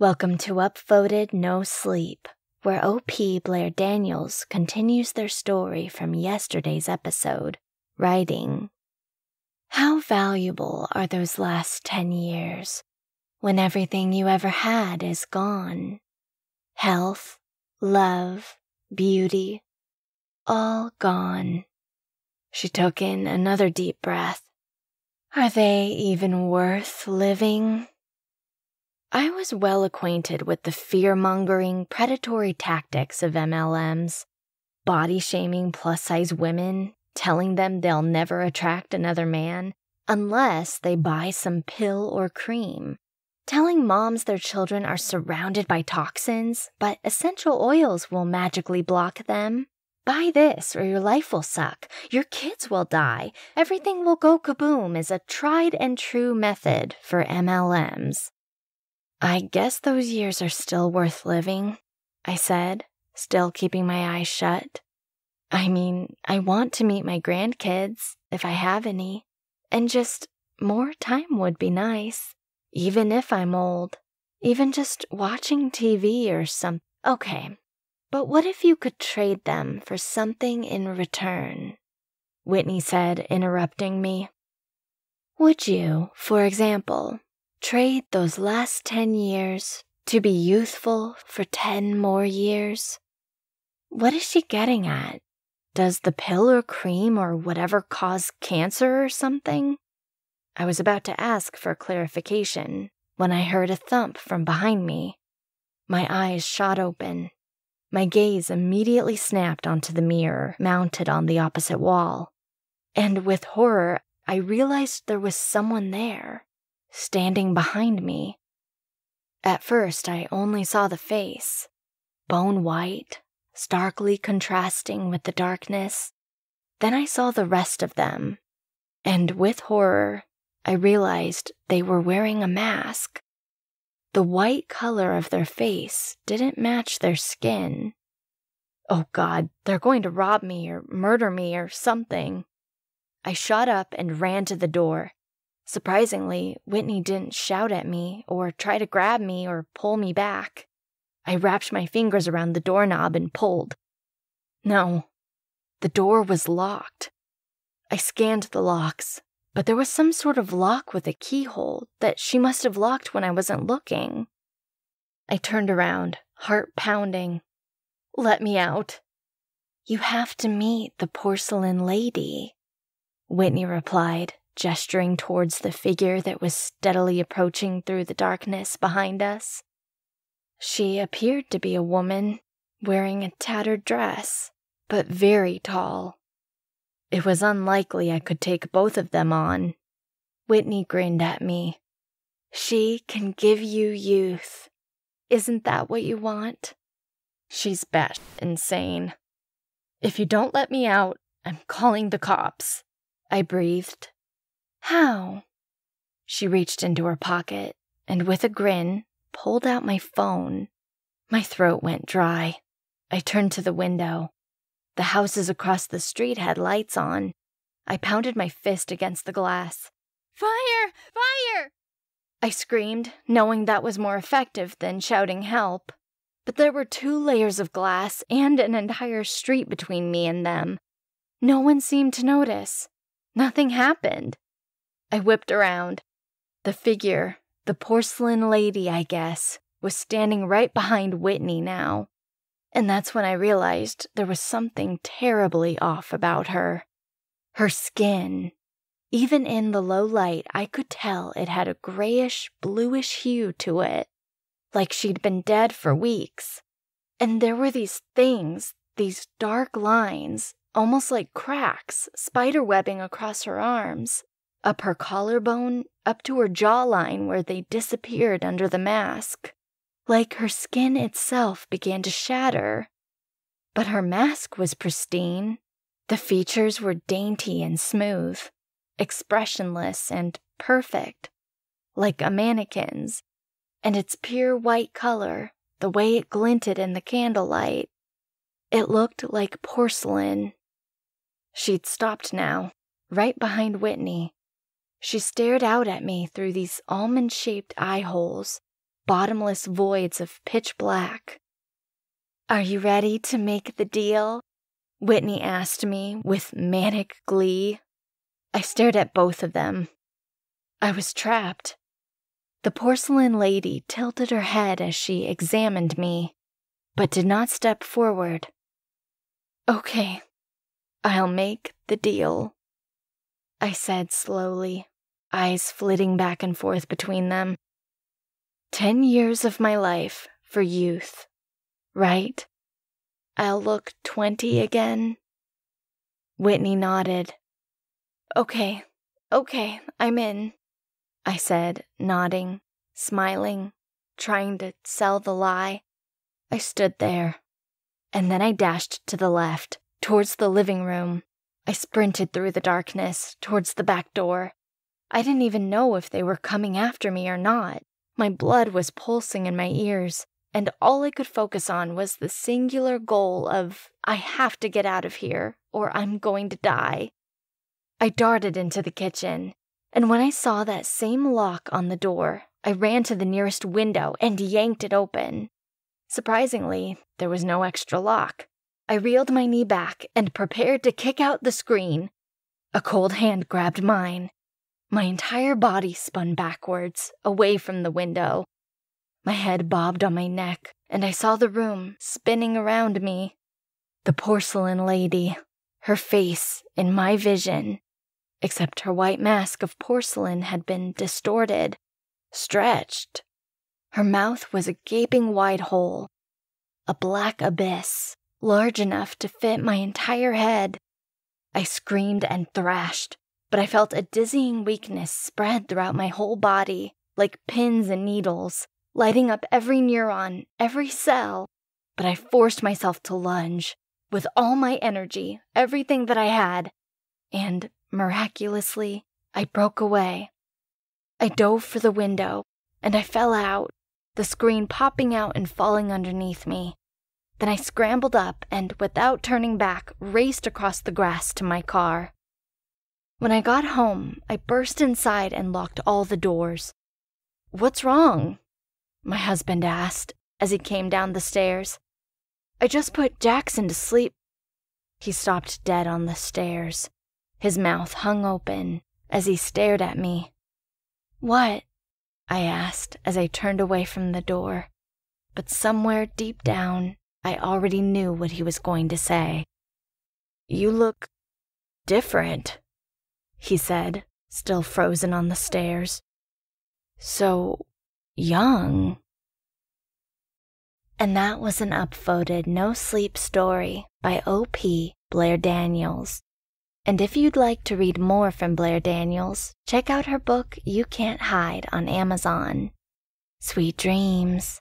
Welcome to Upvoted No Sleep, where OP Blair Daniels continues their story from yesterday's episode, writing How valuable are those last 10 years when everything you ever had is gone? Health, love, beauty, all gone. She took in another deep breath. Are they even worth living? I was well acquainted with the fear mongering, predatory tactics of MLMs body shaming plus size women, telling them they'll never attract another man unless they buy some pill or cream, telling moms their children are surrounded by toxins, but essential oils will magically block them. Buy this or your life will suck, your kids will die, everything will go kaboom is a tried and true method for MLMs. I guess those years are still worth living, I said, still keeping my eyes shut. I mean, I want to meet my grandkids, if I have any, and just more time would be nice, even if I'm old. Even just watching TV or some. Okay, but what if you could trade them for something in return? Whitney said, interrupting me. Would you, for example, Trade those last 10 years to be youthful for 10 more years. What is she getting at? Does the pill or cream or whatever cause cancer or something? I was about to ask for clarification when I heard a thump from behind me. My eyes shot open. My gaze immediately snapped onto the mirror mounted on the opposite wall. And with horror, I realized there was someone there standing behind me. At first, I only saw the face, bone white, starkly contrasting with the darkness. Then I saw the rest of them, and with horror, I realized they were wearing a mask. The white color of their face didn't match their skin. Oh God, they're going to rob me or murder me or something. I shot up and ran to the door, Surprisingly, Whitney didn't shout at me or try to grab me or pull me back. I wrapped my fingers around the doorknob and pulled. No, the door was locked. I scanned the locks, but there was some sort of lock with a keyhole that she must have locked when I wasn't looking. I turned around, heart pounding. Let me out. You have to meet the porcelain lady, Whitney replied gesturing towards the figure that was steadily approaching through the darkness behind us. She appeared to be a woman wearing a tattered dress, but very tall. It was unlikely I could take both of them on. Whitney grinned at me. She can give you youth. Isn't that what you want? She's bat insane. If you don't let me out, I'm calling the cops. I breathed, how? She reached into her pocket and, with a grin, pulled out my phone. My throat went dry. I turned to the window. The houses across the street had lights on. I pounded my fist against the glass. Fire! Fire! I screamed, knowing that was more effective than shouting help. But there were two layers of glass and an entire street between me and them. No one seemed to notice. Nothing happened. I whipped around. The figure, the porcelain lady, I guess, was standing right behind Whitney now. And that's when I realized there was something terribly off about her. Her skin. Even in the low light, I could tell it had a grayish, bluish hue to it, like she'd been dead for weeks. And there were these things, these dark lines, almost like cracks, spider webbing across her arms up her collarbone, up to her jawline where they disappeared under the mask. Like her skin itself began to shatter. But her mask was pristine. The features were dainty and smooth, expressionless and perfect, like a mannequin's, and its pure white color, the way it glinted in the candlelight, it looked like porcelain. She'd stopped now, right behind Whitney, she stared out at me through these almond shaped eye holes, bottomless voids of pitch black. Are you ready to make the deal? Whitney asked me with manic glee. I stared at both of them. I was trapped. The porcelain lady tilted her head as she examined me, but did not step forward. Okay, I'll make the deal, I said slowly eyes flitting back and forth between them. Ten years of my life for youth, right? I'll look twenty again. Whitney nodded. Okay, okay, I'm in, I said, nodding, smiling, trying to sell the lie. I stood there. And then I dashed to the left, towards the living room. I sprinted through the darkness, towards the back door. I didn't even know if they were coming after me or not. My blood was pulsing in my ears, and all I could focus on was the singular goal of, I have to get out of here, or I'm going to die. I darted into the kitchen, and when I saw that same lock on the door, I ran to the nearest window and yanked it open. Surprisingly, there was no extra lock. I reeled my knee back and prepared to kick out the screen. A cold hand grabbed mine, my entire body spun backwards, away from the window. My head bobbed on my neck, and I saw the room spinning around me. The porcelain lady, her face in my vision, except her white mask of porcelain had been distorted, stretched. Her mouth was a gaping wide hole, a black abyss, large enough to fit my entire head. I screamed and thrashed, but I felt a dizzying weakness spread throughout my whole body, like pins and needles, lighting up every neuron, every cell. But I forced myself to lunge with all my energy, everything that I had, and miraculously, I broke away. I dove for the window, and I fell out, the screen popping out and falling underneath me. Then I scrambled up and, without turning back, raced across the grass to my car. When I got home, I burst inside and locked all the doors. What's wrong? My husband asked as he came down the stairs. I just put Jackson to sleep. He stopped dead on the stairs, his mouth hung open as he stared at me. What? I asked as I turned away from the door. But somewhere deep down, I already knew what he was going to say. You look different he said, still frozen on the stairs. So young. And that was an upvoted No Sleep story by OP Blair Daniels. And if you'd like to read more from Blair Daniels, check out her book You Can't Hide on Amazon. Sweet dreams.